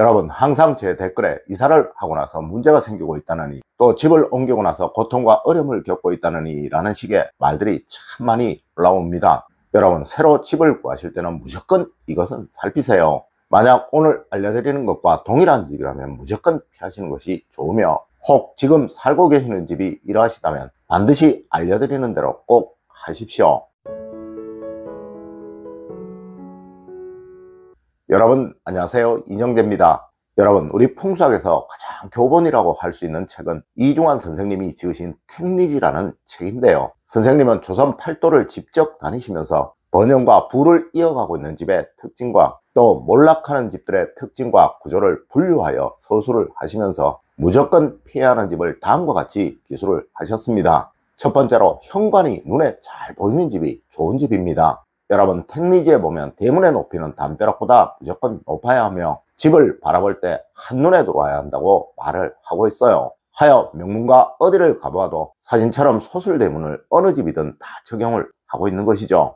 여러분 항상 제 댓글에 이사를 하고 나서 문제가 생기고 있다느니 또 집을 옮기고 나서 고통과 어려움을 겪고 있다느니 라는 식의 말들이 참 많이 올라옵니다. 여러분 새로 집을 구하실 때는 무조건 이것은 살피세요. 만약 오늘 알려드리는 것과 동일한 집이라면 무조건 피하시는 것이 좋으며 혹 지금 살고 계시는 집이 이러하시다면 반드시 알려드리는 대로 꼭 하십시오. 여러분 안녕하세요 인형재입니다 여러분 우리 풍수학에서 가장 교본이라고 할 수 있는 책은 이중환 선생님이 지으신 택리지라는 책인데요 선생님은 조선 팔도를 직접 다니시면서 번영과 부를 이어가고 있는 집의 특징과 또 몰락하는 집들의 특징과 구조를 분류하여 서술을 하시면서 무조건 피해 하는 집을 다음과 같이 기술을 하셨습니다 첫 번째로 현관이 눈에 잘 보이는 집이 좋은 집입니다 여러분 택리지에 보면 대문의 높이는 담벼락보다 무조건 높아야 하며 집을 바라볼 때 한눈에 들어와야 한다고 말을 하고 있어요. 하여 명문가 어디를 가봐도 사진처럼 소술대문을 어느 집이든 다 적용을 하고 있는 것이죠.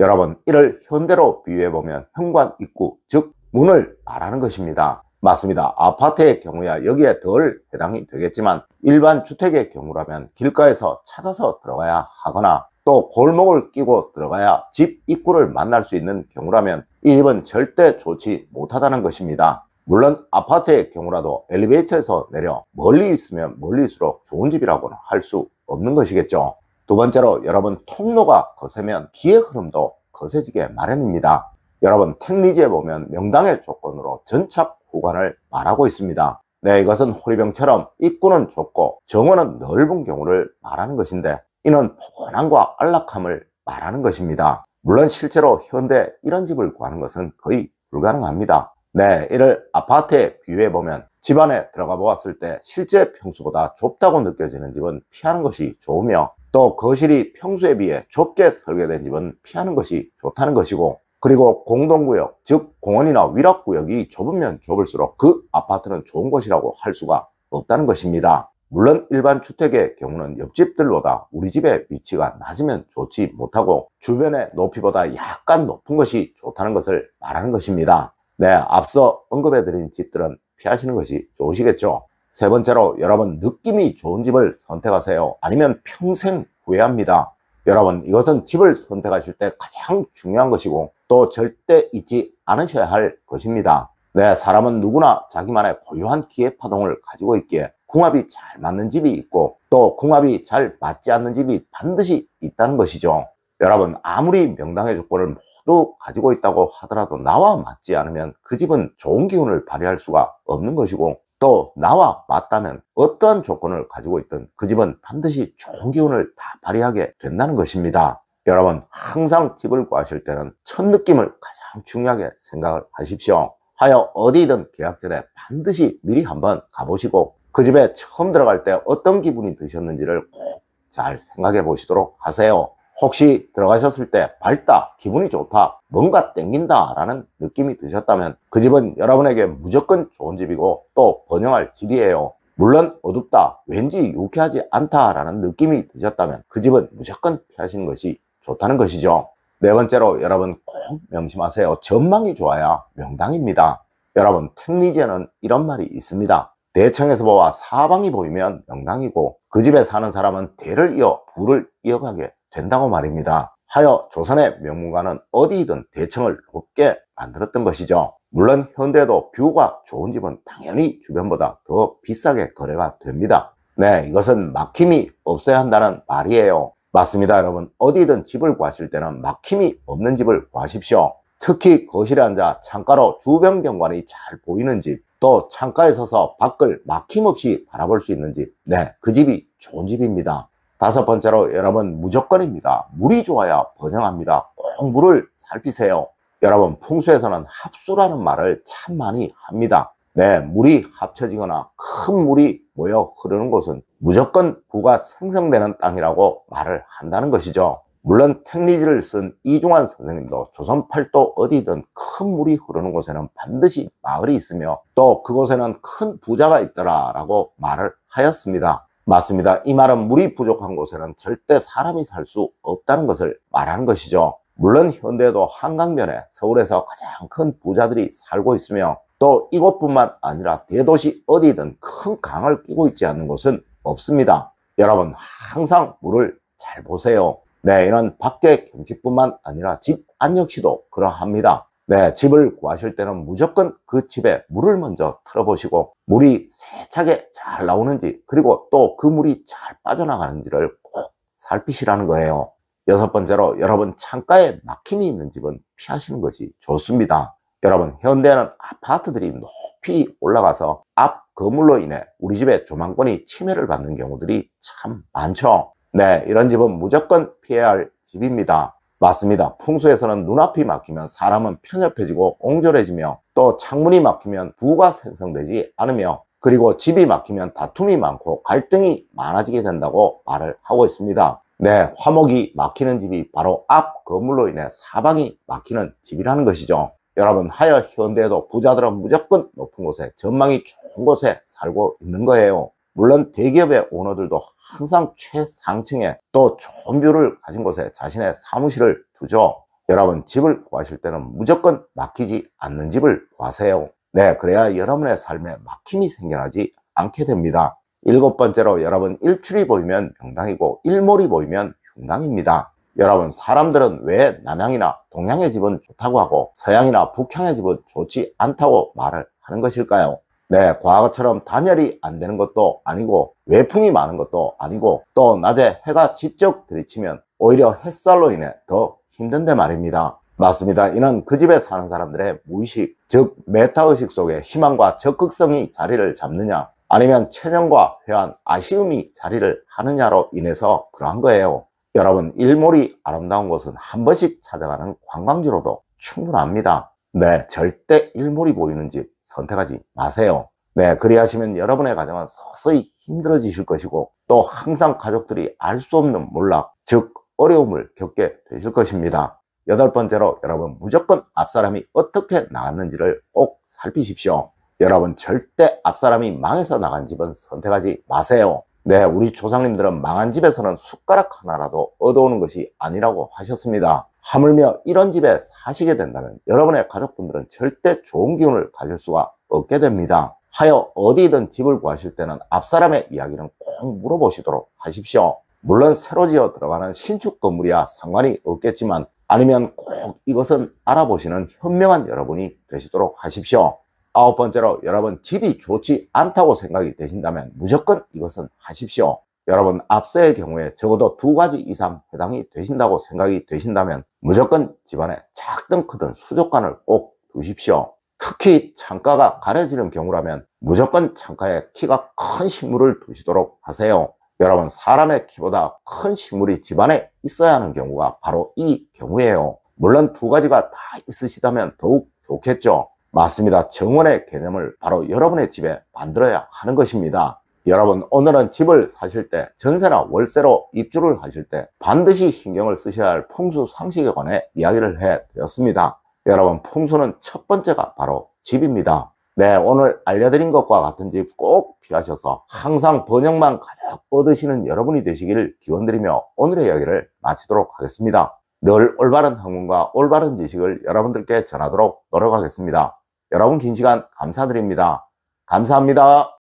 여러분 이를 현대로 비유해보면 현관 입구 즉 문을 말하는 것입니다. 맞습니다. 아파트의 경우야 여기에 덜 해당이 되겠지만 일반 주택의 경우라면 길가에서 찾아서 들어가야 하거나 또 골목을 끼고 들어가야 집 입구를 만날 수 있는 경우라면 이 집은 절대 좋지 못하다는 것입니다. 물론 아파트의 경우라도 엘리베이터에서 내려 멀리 있으면 멀리일수록 좋은 집이라고는 할 수 없는 것이겠죠. 두 번째로 여러분 통로가 거세면 기의 흐름도 거세지게 마련입니다. 여러분 택리지에 보면 명당의 조건으로 전착 구간을 말하고 있습니다. 네, 이것은 호리병처럼 입구는 좁고 정원은 넓은 경우를 말하는 것인데 이는 포근함과 안락함을 말하는 것입니다. 물론 실제로 현대 이런 집을 구하는 것은 거의 불가능합니다. 네, 이를 아파트에 비유해보면 집안에 들어가 보았을 때 실제 평수보다 좁다고 느껴지는 집은 피하는 것이 좋으며 또 거실이 평수에 비해 좁게 설계된 집은 피하는 것이 좋다는 것이고 그리고 공동구역, 즉 공원이나 위락구역이 좁으면 좁을수록 그 아파트는 좋은 곳이라고할 수가 없다는 것입니다. 물론 일반 주택의 경우는 옆집들보다 우리 집의 위치가 낮으면 좋지 못하고 주변의 높이보다 약간 높은 것이 좋다는 것을 말하는 것입니다. 네, 앞서 언급해드린 집들은 피하시는 것이 좋으시겠죠. 세 번째로 여러분 느낌이 좋은 집을 선택하세요. 아니면 평생 후회합니다. 여러분 이것은 집을 선택하실 때 가장 중요한 것이고 또 절대 잊지 않으셔야 할 것입니다. 네, 사람은 누구나 자기만의 고유한 기회 파동을 가지고 있기에 궁합이 잘 맞는 집이 있고 또 궁합이 잘 맞지 않는 집이 반드시 있다는 것이죠. 여러분 아무리 명당의 조건을 모두 가지고 있다고 하더라도 나와 맞지 않으면 그 집은 좋은 기운을 발휘할 수가 없는 것이고 또 나와 맞다면 어떠한 조건을 가지고 있든 그 집은 반드시 좋은 기운을 다 발휘하게 된다는 것입니다. 여러분 항상 집을 구하실 때는 첫 느낌을 가장 중요하게 생각을 하십시오. 하여 어디든 계약 전에 반드시 미리 한번 가보시고 그 집에 처음 들어갈 때 어떤 기분이 드셨는지를 꼭 잘 생각해 보시도록 하세요. 혹시 들어가셨을 때 밝다, 기분이 좋다, 뭔가 땡긴다 라는 느낌이 드셨다면 그 집은 여러분에게 무조건 좋은 집이고 또 번영할 집이에요. 물론 어둡다, 왠지 유쾌하지 않다라는 느낌이 드셨다면 그 집은 무조건 피하시는 것이 좋다는 것이죠. 네 번째로 여러분 꼭 명심하세요. 전망이 좋아야 명당입니다. 여러분 택리제는 이런 말이 있습니다. 대청에서 보아 사방이 보이면 명당이고 그 집에 사는 사람은 대를 이어 부를 이어가게 된다고 말입니다. 하여 조선의 명문가는 어디든 대청을 높게 만들었던 것이죠. 물론 현대도 뷰가 좋은 집은 당연히 주변보다 더 비싸게 거래가 됩니다. 네, 이것은 막힘이 없어야 한다는 말이에요. 맞습니다, 여러분. 어디든 집을 구하실 때는 막힘이 없는 집을 구하십시오. 특히 거실에 앉아 창가로 주변 경관이 잘 보이는 집, 또 창가에 서서 밖을 막힘없이 바라볼 수 있는 집, 네, 그 집이 좋은 집입니다. 다섯 번째로 여러분 무조건입니다. 물이 좋아야 번영합니다. 꼭 물을 살피세요. 여러분 풍수에서는 합수라는 말을 참 많이 합니다. 네, 물이 합쳐지거나 큰 물이 모여 흐르는 곳은 무조건 부가 생성되는 땅이라고 말을 한다는 것이죠. 물론 택리지를 쓴 이중환 선생님도 조선 팔도 어디든 큰 물이 흐르는 곳에는 반드시 마을이 있으며 또 그곳에는 큰 부자가 있더라 라고 말을 하였습니다. 맞습니다. 이 말은 물이 부족한 곳에는 절대 사람이 살 수 없다는 것을 말하는 것이죠. 물론 현대에도 한강변에 서울에서 가장 큰 부자들이 살고 있으며 또 이곳뿐만 아니라 대도시 어디든 큰 강을 끼고 있지 않는 곳은 없습니다. 여러분 항상 물을 잘 보세요. 네, 이런 밖의 경치뿐만 아니라 집 안역시도 그러합니다. 네, 집을 구하실 때는 무조건 그 집에 물을 먼저 틀어보시고 물이 세차게 잘 나오는지 그리고 또 그 물이 잘 빠져나가는지를 꼭 살피시라는 거예요. 여섯 번째로 여러분 창가에 막힘이 있는 집은 피하시는 것이 좋습니다. 여러분 현대는 에 아파트들이 높이 올라가서 앞 건물로 인해 우리 집의 조망권이 침해를 받는 경우들이 참 많죠. 네, 이런 집은 무조건 피해야 할 집입니다. 맞습니다. 풍수에서는 눈앞이 막히면 사람은 편협해지고 옹졸해지며 또 창문이 막히면 부가 생성되지 않으며 그리고 집이 막히면 다툼이 많고 갈등이 많아지게 된다고 말을 하고 있습니다. 네, 화목이 막히는 집이 바로 앞 건물로 인해 사방이 막히는 집이라는 것이죠. 여러분 하여 현대에도 부자들은 무조건 높은 곳에 전망이 좋은 곳에 살고 있는 거예요. 물론 대기업의 오너들도 항상 최상층에 또 좋은 뷰를 가진 곳에 자신의 사무실을 두죠. 여러분 집을 구하실 때는 무조건 막히지 않는 집을 구하세요. 네, 그래야 여러분의 삶에 막힘이 생겨나지 않게 됩니다. 일곱 번째로 여러분 일출이 보이면 명당이고 일몰이 보이면 흉당입니다. 여러분 사람들은 왜 남향이나 동향의 집은 좋다고 하고 서양이나 북향의 집은 좋지 않다고 말을 하는 것일까요? 네, 과거처럼 단열이 안 되는 것도 아니고 외풍이 많은 것도 아니고 또 낮에 해가 직접 들이치면 오히려 햇살로 인해 더 힘든데 말입니다. 맞습니다. 이는 그 집에 사는 사람들의 무의식, 즉 메타의식 속에 희망과 적극성이 자리를 잡느냐 아니면 체념과 회한, 아쉬움이 자리를 하느냐로 인해서 그러한 거예요. 여러분 일몰이 아름다운 곳은 한 번씩 찾아가는 관광지로도 충분합니다. 네, 절대 일몰이 보이는 집 선택하지 마세요. 네, 그리 하시면 여러분의 가정은 서서히 힘들어지실 것이고 또 항상 가족들이 알 수 없는 몰락, 즉 어려움을 겪게 되실 것입니다. 여덟 번째로 여러분 무조건 앞사람이 어떻게 나갔는지를 꼭 살피십시오. 여러분 절대 앞사람이 망해서 나간 집은 선택하지 마세요. 네, 우리 조상님들은 망한 집에서는 숟가락 하나라도 얻어오는 것이 아니라고 하셨습니다. 하물며 이런 집에 사시게 된다면 여러분의 가족분들은 절대 좋은 기운을 가질 수가 없게 됩니다. 하여 어디든 집을 구하실 때는 앞사람의 이야기는 꼭 물어보시도록 하십시오. 물론 새로 지어 들어가는 신축 건물이야 상관이 없겠지만 아니면 꼭 이것은 알아보시는 현명한 여러분이 되시도록 하십시오. 아홉 번째로 여러분 집이 좋지 않다고 생각이 되신다면 무조건 이것은 하십시오. 여러분 앞서의 경우에 적어도 두 가지 이상 해당이 되신다고 생각이 되신다면 무조건 집안에 작든 크든 수족관을 꼭 두십시오. 특히 창가가 가려지는 경우라면 무조건 창가에 키가 큰 식물을 두시도록 하세요. 여러분 사람의 키보다 큰 식물이 집안에 있어야 하는 경우가 바로 이 경우예요. 물론 두 가지가 다 있으시다면 더욱 좋겠죠. 맞습니다. 정원의 개념을 바로 여러분의 집에 만들어야 하는 것입니다. 여러분 오늘은 집을 사실 때 전세나 월세로 입주를 하실 때 반드시 신경을 쓰셔야 할 풍수 상식에 관해 이야기를 해드렸습니다. 여러분 풍수는 첫 번째가 바로 집입니다. 네 오늘 알려드린 것과 같은 집 꼭 피하셔서 항상 번영만 가득 뻗으시는 여러분이 되시기를 기원드리며 오늘의 이야기를 마치도록 하겠습니다. 늘 올바른 학문과 올바른 지식을 여러분들께 전하도록 노력하겠습니다. 여러분 긴 시간 감사드립니다. 감사합니다.